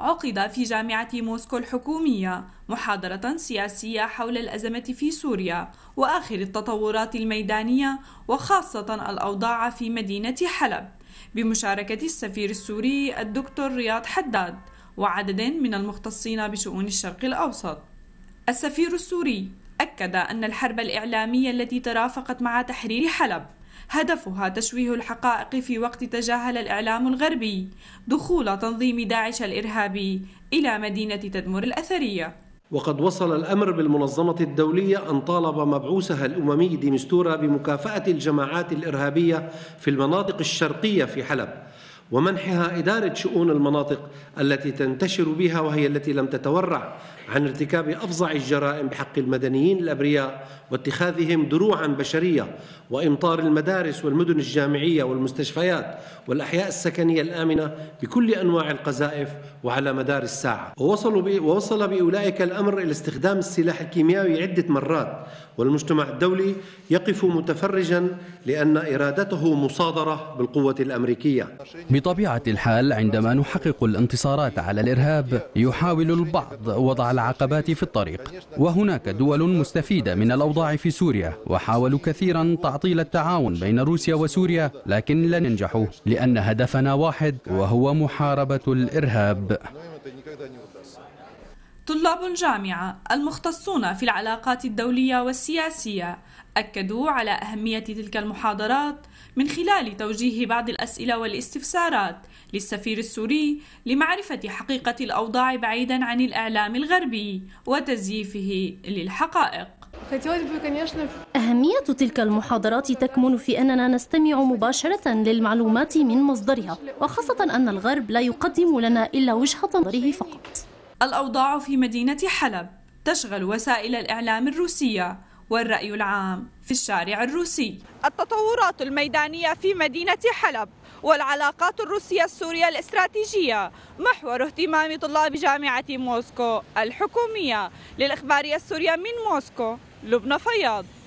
عقد في جامعة موسكو الحكومية محاضرة سياسية حول الأزمة في سوريا وآخر التطورات الميدانية وخاصة الأوضاع في مدينة حلب بمشاركة السفير السوري الدكتور رياض حداد وعدد من المختصين بشؤون الشرق الأوسط. السفير السوري أكد أن الحرب الإعلامية التي ترافقت مع تحرير حلب هدفها تشويه الحقائق في وقت تجاهل الإعلام الغربي دخول تنظيم داعش الإرهابي إلى مدينة تدمر الأثرية وقد وصل الأمر بالمنظمة الدولية أن طالب مبعوثها الأممي ديمستورا بمكافأة الجماعات الإرهابية في المناطق الشرقية في حلب ومنحها إدارة شؤون المناطق التي تنتشر بها وهي التي لم تتورع عن ارتكاب أفظع الجرائم بحق المدنيين الأبرياء واتخاذهم دروعا بشرية وإمطار المدارس والمدن الجامعية والمستشفيات والأحياء السكنية الآمنة بكل أنواع القذائف وعلى مدار الساعة ووصلوا بي ووصل بأولئك الأمر إلى استخدام السلاح الكيميائي عدة مرات والمجتمع الدولي يقف متفرجا لأن إرادته مصادرة بالقوة الأمريكية بطبيعة الحال عندما نحقق الانتصارات على الإرهاب يحاول البعض وضع العقبات في الطريق وهناك دول مستفيدة من الأوضاع في سوريا وحاولوا كثيرا تعطيل التعاون بين روسيا وسوريا لكن لن ينجحوا لأن هدفنا واحد وهو محاربة الإرهاب طلاب الجامعة المختصون في العلاقات الدولية والسياسية أكدوا على أهمية تلك المحاضرات من خلال توجيه بعض الأسئلة والاستفسارات للسفير السوري لمعرفة حقيقة الأوضاع بعيدا عن الإعلام الغربي وتزييفه للحقائق أهمية تلك المحاضرات تكمن في أننا نستمع مباشرة للمعلومات من مصدرها وخاصة أن الغرب لا يقدم لنا إلا وجهة نظره فقط الأوضاع في مدينة حلب تشغل وسائل الإعلام الروسية والرأي العام في الشارع الروسي التطورات الميدانية في مدينة حلب والعلاقات الروسية السورية الاستراتيجية محور اهتمام طلاب جامعة موسكو الحكومية للإخبارية السورية من موسكو لبنى فياض